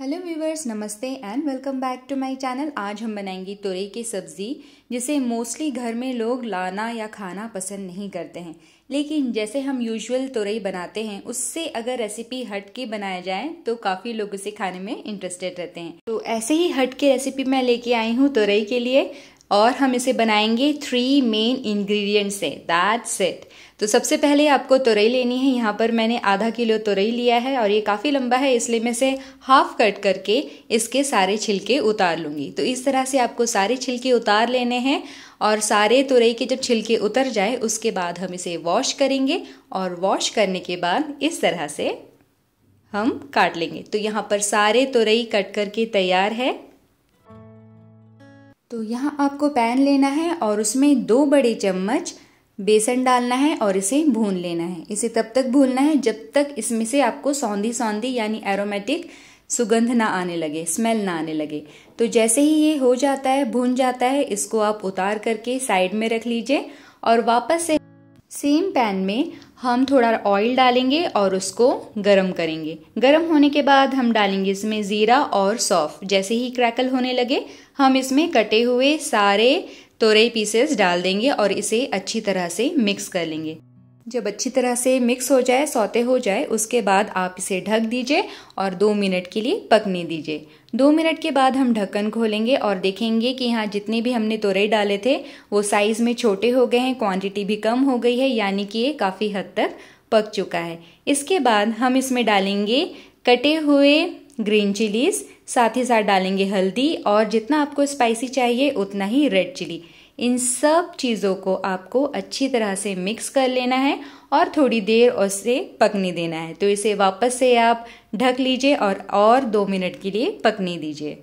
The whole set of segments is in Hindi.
हेलो व्यूवर्स नमस्ते and welcome back to my channel आज हम बनाएंगे तुरई की सब्ज़ी जिसे मोस्टली घर में लोग लाना या खाना पसंद नहीं करते हैं लेकिन जैसे हम यूजुअल तुरई बनाते हैं उससे अगर रेसिपी हट के बनाया जाए तो काफ़ी लोग उसे खाने में इंटरेस्टेड रहते हैं तो ऐसे ही हट के रेसिपी मैं लेके आई हूँ तुरई के लिए और हम इसे बनाएंगे थ्री मेन इंग्रेडिएंट्स से दैट्स इट तो सबसे पहले आपको तुरई लेनी है यहाँ पर मैंने आधा किलो तुरई लिया है और ये काफ़ी लंबा है इसलिए मैं इसे हाफ कट करके इसके सारे छिलके उतार लूँगी तो इस तरह से आपको सारे छिलके उतार लेने हैं और सारे तुरई के जब छिलके उतर जाए उसके बाद हम इसे वॉश करेंगे और वॉश करने के बाद इस तरह से हम काट लेंगे तो यहाँ पर सारे तुरई कट करके तैयार है तो यहाँ आपको पैन लेना है और उसमें दो बड़े चम्मच बेसन डालना है और इसे भून लेना है इसे तब तक भूनना है जब तक इसमें से आपको सौंधी सौंधी यानी एरोमेटिक सुगंध ना आने लगे स्मेल ना आने लगे तो जैसे ही ये हो जाता है भून जाता है इसको आप उतार करके साइड में रख लीजिए और वापस से सेम पैन में हम थोड़ा ऑयल डालेंगे और उसको गरम करेंगे गरम होने के बाद हम डालेंगे इसमें ज़ीरा और सौफ जैसे ही क्रैकल होने लगे हम इसमें कटे हुए सारे तोरे पीसेस डाल देंगे और इसे अच्छी तरह से मिक्स कर लेंगे जब अच्छी तरह से मिक्स हो जाए सौते हो जाए उसके बाद आप इसे ढक दीजिए और दो मिनट के लिए पकने दीजिए दो मिनट के बाद हम ढक्कन खोलेंगे और देखेंगे कि यहाँ जितने भी हमने तोरे डाले थे वो साइज़ में छोटे हो गए हैं क्वांटिटी भी कम हो गई है यानी कि ये काफ़ी हद तक पक चुका है इसके बाद हम इसमें डालेंगे कटे हुए ग्रीन चिलीज़ साथ ही साथ डालेंगे हल्दी और जितना आपको स्पाइसी चाहिए उतना ही रेड चिली इन सब चीज़ों को आपको अच्छी तरह से मिक्स कर लेना है और थोड़ी देर उसे पकने देना है तो इसे वापस से आप ढक लीजिए और और दो मिनट के लिए पकने दीजिए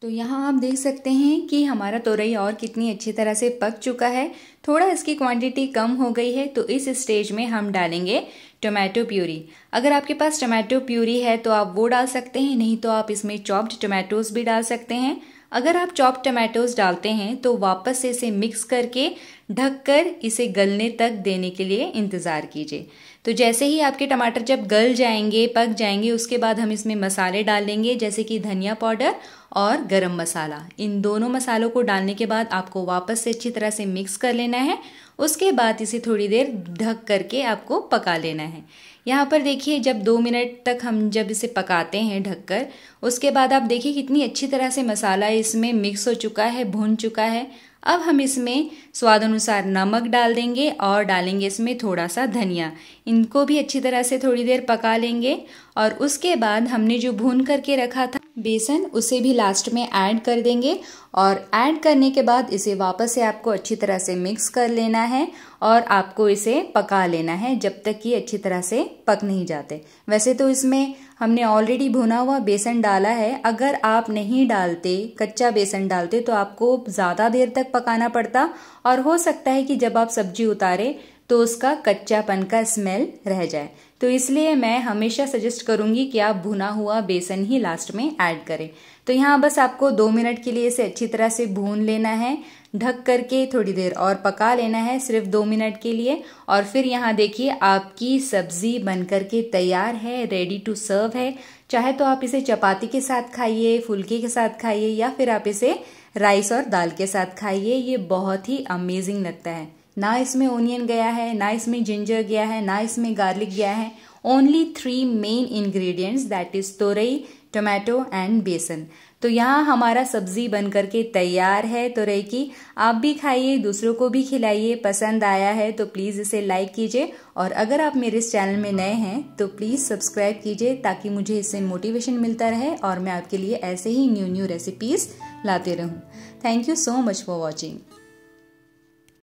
तो यहाँ आप देख सकते हैं कि हमारा तोरई और कितनी अच्छी तरह से पक चुका है थोड़ा इसकी क्वांटिटी कम हो गई है तो इस स्टेज में हम डालेंगे टोमेटो प्यूरी अगर आपके पास टोमेटो प्यूरी है तो आप वो डाल सकते हैं नहीं तो आप इसमें चॉप्ड टोमेटोज भी डाल सकते हैं अगर आप चॉप टमाटोज डालते हैं तो वापस से इसे मिक्स करके ढककर इसे गलने तक देने के लिए इंतज़ार कीजिए तो जैसे ही आपके टमाटर जब गल जाएंगे पक जाएंगे उसके बाद हम इसमें मसाले डालेंगे जैसे कि धनिया पाउडर और गरम मसाला इन दोनों मसालों को डालने के बाद आपको वापस से अच्छी तरह से मिक्स कर लेना है उसके बाद इसे थोड़ी देर ढक करके आपको पका लेना है यहाँ पर देखिए जब दो मिनट तक हम जब इसे पकाते हैं ढककर उसके बाद आप देखिए कितनी अच्छी तरह से मसाला इसमें मिक्स हो चुका है भुन चुका है अब हम इसमें स्वाद अनुसार नमक डाल देंगे और डालेंगे इसमें थोड़ा सा धनिया इनको भी अच्छी तरह से थोड़ी देर पका लेंगे और उसके बाद हमने जो भून करके रखा था बेसन उसे भी लास्ट में ऐड कर देंगे और ऐड करने के बाद इसे वापस से आपको अच्छी तरह से मिक्स कर लेना है और आपको इसे पका लेना है जब तक कि अच्छी तरह से पक नहीं जाते वैसे तो इसमें हमने ऑलरेडी भुना हुआ बेसन डाला है अगर आप नहीं डालते कच्चा बेसन डालते तो आपको ज़्यादा देर तक पकाना पड़ता और हो सकता है कि जब आप सब्जी उतारें तो उसका कच्चापन का स्मेल रह जाए तो इसलिए मैं हमेशा सजेस्ट करूंगी कि आप भुना हुआ बेसन ही लास्ट में ऐड करें तो यहाँ बस आपको दो मिनट के लिए इसे अच्छी तरह से भून लेना है ढक करके थोड़ी देर और पका लेना है सिर्फ दो मिनट के लिए और फिर यहाँ देखिए आपकी सब्जी बन करके तैयार है रेडी टू सर्व है चाहे तो आप इसे चपाती के साथ खाइए फुलके के साथ खाइए या फिर आप इसे राइस और दाल के साथ खाइए ये बहुत ही अमेजिंग लगता है ना इसमें ओनियन गया है ना इसमें जिंजर गया है ना इसमें गार्लिक गया है only three main ingredients that is तोरई टोमेटो एंड बेसन तो यहाँ हमारा सब्जी बन करके तैयार है तोरई की आप भी खाइए दूसरों को भी खिलाइए पसंद आया है तो प्लीज़ इसे लाइक कीजिए और अगर आप मेरे इस चैनल में नए हैं तो प्लीज़ सब्सक्राइब कीजिए ताकि मुझे इससे मोटिवेशन मिलता रहे और मैं आपके लिए ऐसे ही न्यू न्यू रेसिपीज़ लाते रहूँ thank you so much for watching